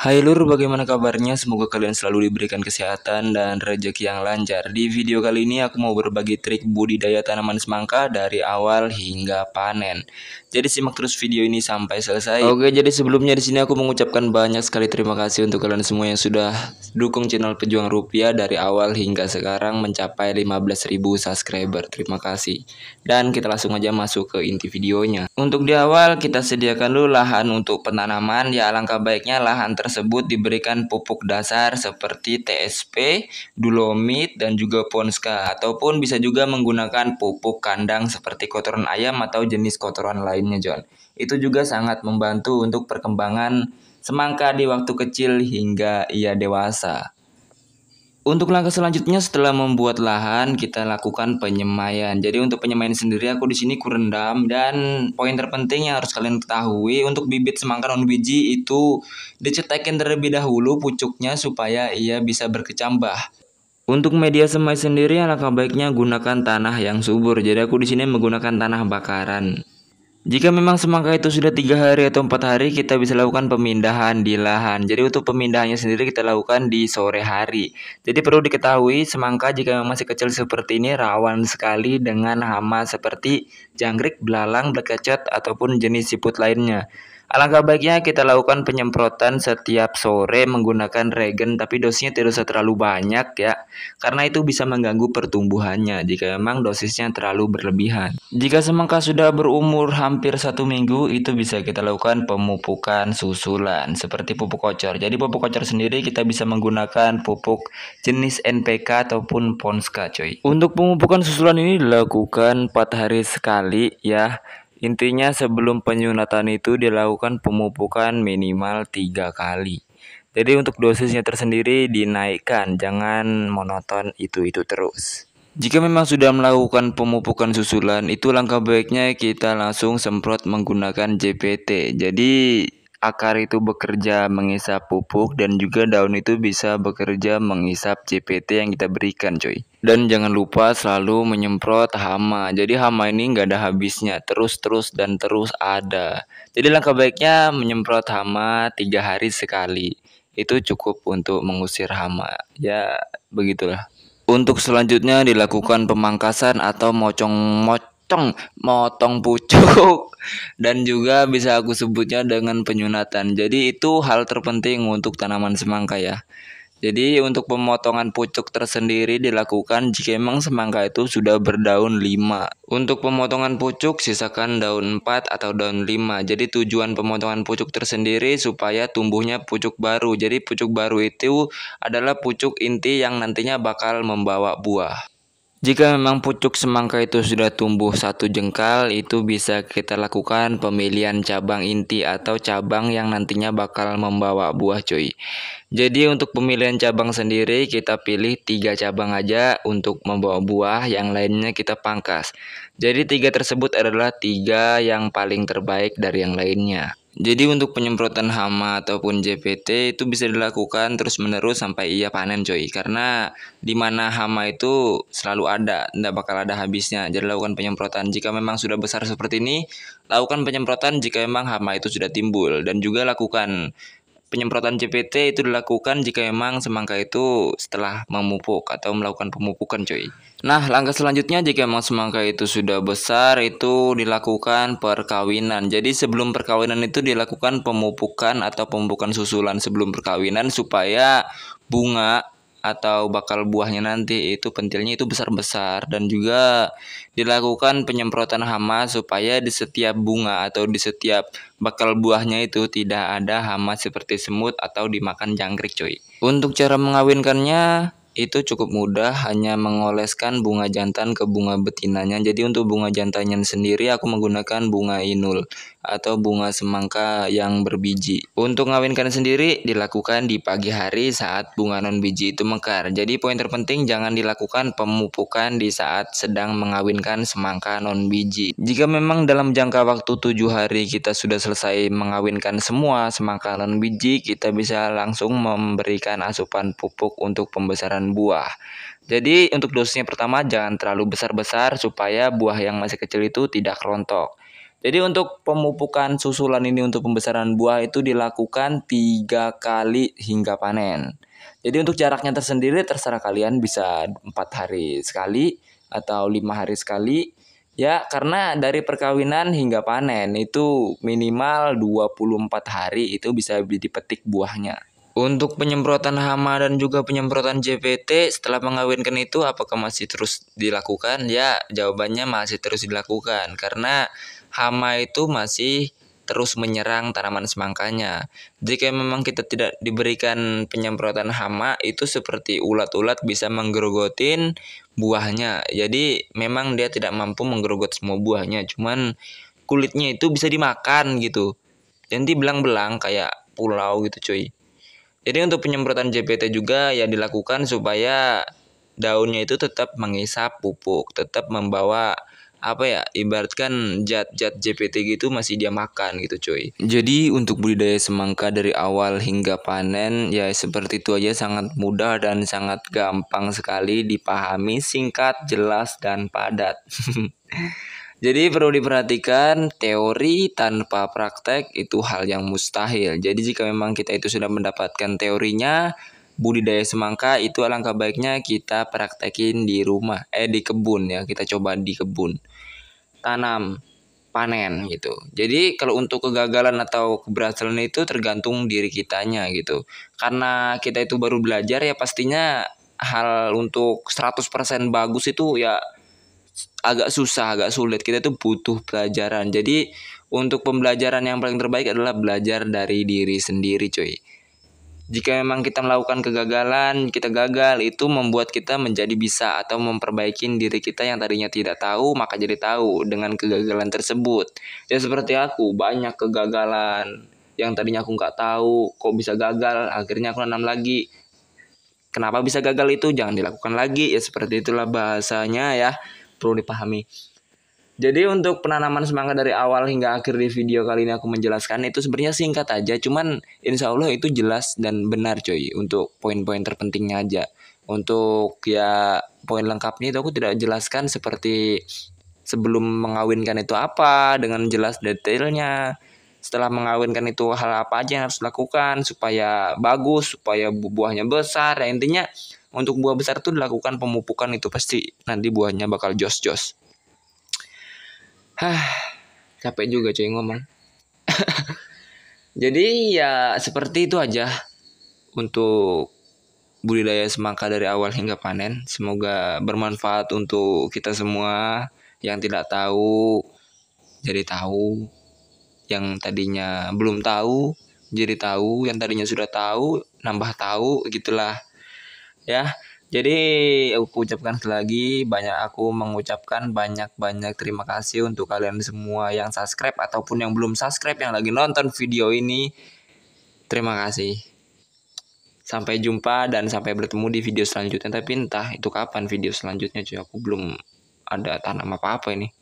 Hai lur, bagaimana kabarnya? Semoga kalian selalu diberikan kesehatan dan rejeki yang lancar. Di video kali ini aku mau berbagi trik budidaya tanaman semangka dari awal hingga panen. Jadi simak terus video ini sampai selesai. Oke, jadi sebelumnya di sini aku mengucapkan banyak sekali terima kasih untuk kalian semua yang sudah dukung channel Pejuang Rupiah dari awal hingga sekarang mencapai 15.000 subscriber. Terima kasih. Dan kita langsung aja masuk ke inti videonya. Untuk di awal kita sediakan dulu lahan untuk penanaman. Ya, alangkah baiknya lahan tersebut tersebut diberikan pupuk dasar seperti TSP, dolomit, dan juga ponska, ataupun bisa juga menggunakan pupuk kandang seperti kotoran ayam atau jenis kotoran lainnya, John. Itu juga sangat membantu untuk perkembangan semangka di waktu kecil hingga ia dewasa. Untuk langkah selanjutnya setelah membuat lahan kita lakukan penyemaian. Jadi untuk penyemaian sendiri aku di sini kurendam dan poin terpenting yang harus kalian ketahui untuk bibit semangka non biji itu dicetekin terlebih dahulu pucuknya supaya ia bisa berkecambah. Untuk media semai sendiri alangkah baiknya gunakan tanah yang subur. Jadi aku di sini menggunakan tanah bakaran. Jika memang semangka itu sudah tiga hari atau empat hari, kita bisa lakukan pemindahan di lahan. Jadi untuk pemindahannya sendiri kita lakukan di sore hari. Jadi perlu diketahui semangka jika memang masih kecil seperti ini rawan sekali dengan hama seperti jangkrik, belalang, black ataupun jenis siput lainnya. Alangkah baiknya kita lakukan penyemprotan setiap sore menggunakan regen tapi dosisnya tidak usah terlalu banyak ya karena itu bisa mengganggu pertumbuhannya jika memang dosisnya terlalu berlebihan. Jika semangka sudah berumur hampir satu minggu itu bisa kita lakukan pemupukan susulan seperti pupuk kocor. Jadi pupuk kocor sendiri kita bisa menggunakan pupuk jenis NPK ataupun Ponska coy. Untuk pemupukan susulan ini dilakukan 4 hari sekali ya Intinya sebelum penyunatan itu dilakukan pemupukan minimal tiga kali. Jadi untuk dosisnya tersendiri dinaikkan, jangan monoton itu-itu terus. Jika memang sudah melakukan pemupukan susulan, itu langkah baiknya kita langsung semprot menggunakan JPT. Jadi akar itu bekerja mengisap pupuk dan juga daun itu bisa bekerja mengisap CPT yang kita berikan coy. Dan jangan lupa selalu menyemprot hama. Jadi hama ini nggak ada habisnya, terus-terus dan terus ada. Jadi langkah baiknya menyemprot hama tiga hari sekali. Itu cukup untuk mengusir hama. Ya begitulah. Untuk selanjutnya dilakukan pemangkasan atau mocong-mocong motong motong pucuk dan juga bisa aku sebutnya dengan penyunatan jadi itu hal terpenting untuk tanaman semangka ya jadi untuk pemotongan pucuk tersendiri dilakukan jika memang semangka itu sudah berdaun 5. Untuk pemotongan pucuk sisakan daun 4 atau daun 5. Jadi tujuan pemotongan pucuk tersendiri supaya tumbuhnya pucuk baru. Jadi pucuk baru itu adalah pucuk inti yang nantinya bakal membawa buah. Jika memang pucuk semangka itu sudah tumbuh satu jengkal, itu bisa kita lakukan pemilihan cabang inti atau cabang yang nantinya bakal membawa buah cuy. Jadi untuk pemilihan cabang sendiri kita pilih tiga cabang aja untuk membawa buah, yang lainnya kita pangkas. Jadi tiga tersebut adalah tiga yang paling terbaik dari yang lainnya. Jadi untuk penyemprotan hama ataupun JPT itu bisa dilakukan terus-menerus sampai ia panen coy. Karena di mana hama itu selalu ada, tidak bakal ada habisnya. Jadi lakukan penyemprotan jika memang sudah besar seperti ini, lakukan penyemprotan jika memang hama itu sudah timbul dan juga lakukan Penyemprotan CPT itu dilakukan jika memang semangka itu setelah memupuk atau melakukan pemupukan cuy. Nah, langkah selanjutnya jika memang semangka itu sudah besar itu dilakukan perkawinan. Jadi sebelum perkawinan itu dilakukan pemupukan atau pemupukan susulan sebelum perkawinan supaya bunga atau bakal buahnya nanti itu pentilnya itu besar-besar dan juga dilakukan penyemprotan hama supaya di setiap bunga atau di setiap bakal buahnya itu tidak ada hama seperti semut atau dimakan jangkrik cuy. Untuk cara mengawinkannya itu cukup mudah hanya mengoleskan bunga jantan ke bunga betinanya jadi untuk bunga jantannya sendiri aku menggunakan bunga inul atau bunga semangka yang berbiji. Untuk ngawinkan sendiri dilakukan di pagi hari saat bunga non biji itu mekar. Jadi poin terpenting jangan dilakukan pemupukan di saat sedang mengawinkan semangka non biji. Jika memang dalam jangka waktu tujuh hari kita sudah selesai mengawinkan semua semangka non biji, kita bisa langsung memberikan asupan pupuk untuk pembesaran buah. Jadi untuk dosisnya pertama jangan terlalu besar-besar supaya buah yang masih kecil itu tidak rontok. Jadi untuk pemupukan susulan ini untuk pembesaran buah itu dilakukan tiga kali hingga panen. Jadi untuk jaraknya tersendiri terserah kalian bisa empat hari sekali atau lima hari sekali. Ya, karena dari perkawinan hingga panen itu minimal 24 hari itu bisa dipetik buahnya. Untuk penyemprotan hama dan juga penyemprotan JPT setelah mengawinkan itu apakah masih terus dilakukan? Ya, jawabannya masih terus dilakukan karena hama itu masih terus menyerang tanaman semangkanya. Jika memang kita tidak diberikan penyemprotan hama, itu seperti ulat-ulat bisa menggerogotin buahnya. Jadi memang dia tidak mampu menggerogot semua buahnya, cuman kulitnya itu bisa dimakan gitu. Nanti belang-belang kayak pulau gitu cuy. Jadi untuk penyemprotan JPT juga ya dilakukan supaya daunnya itu tetap mengisap pupuk, tetap membawa apa ya ibaratkan jat-jat JPT gitu masih dia makan gitu cuy. Jadi untuk budidaya semangka dari awal hingga panen ya seperti itu aja sangat mudah dan sangat gampang sekali dipahami, singkat, jelas dan padat. Jadi perlu diperhatikan teori tanpa praktek itu hal yang mustahil. Jadi jika memang kita itu sudah mendapatkan teorinya, budidaya semangka itu alangkah baiknya kita praktekin di rumah eh di kebun ya kita coba di kebun tanam, panen gitu. Jadi kalau untuk kegagalan atau keberhasilan itu tergantung diri kitanya gitu. Karena kita itu baru belajar ya pastinya hal untuk 100% bagus itu ya agak susah, agak sulit. Kita itu butuh pelajaran. Jadi untuk pembelajaran yang paling terbaik adalah belajar dari diri sendiri, cuy. Jika memang kita melakukan kegagalan, kita gagal itu membuat kita menjadi bisa atau memperbaiki diri kita yang tadinya tidak tahu maka jadi tahu dengan kegagalan tersebut. Ya seperti aku banyak kegagalan yang tadinya aku nggak tahu kok bisa gagal, akhirnya aku nanam lagi. Kenapa bisa gagal itu? Jangan dilakukan lagi. Ya seperti itulah bahasanya ya perlu dipahami. Jadi untuk penanaman semangat dari awal hingga akhir di video kali ini aku menjelaskan itu sebenarnya singkat aja, cuman insya Allah itu jelas dan benar coy untuk poin-poin terpentingnya aja. Untuk ya poin lengkapnya itu aku tidak jelaskan seperti sebelum mengawinkan itu apa dengan jelas detailnya. Setelah mengawinkan itu hal apa aja yang harus dilakukan supaya bagus, supaya buahnya besar. Ya, intinya untuk buah besar itu dilakukan pemupukan itu pasti nanti buahnya bakal jos-jos. Hah, capek juga cuy ngomong. Jadi ya seperti itu aja untuk budidaya semangka dari awal hingga panen. Semoga bermanfaat untuk kita semua yang tidak tahu jadi tahu, yang tadinya belum tahu jadi tahu, yang tadinya sudah tahu nambah tahu gitulah. Ya. Jadi aku ucapkan sekali lagi banyak aku mengucapkan banyak-banyak terima kasih untuk kalian semua yang subscribe ataupun yang belum subscribe yang lagi nonton video ini. Terima kasih. Sampai jumpa dan sampai bertemu di video selanjutnya. Tapi entah itu kapan video selanjutnya cuy aku belum ada tanam apa-apa ini.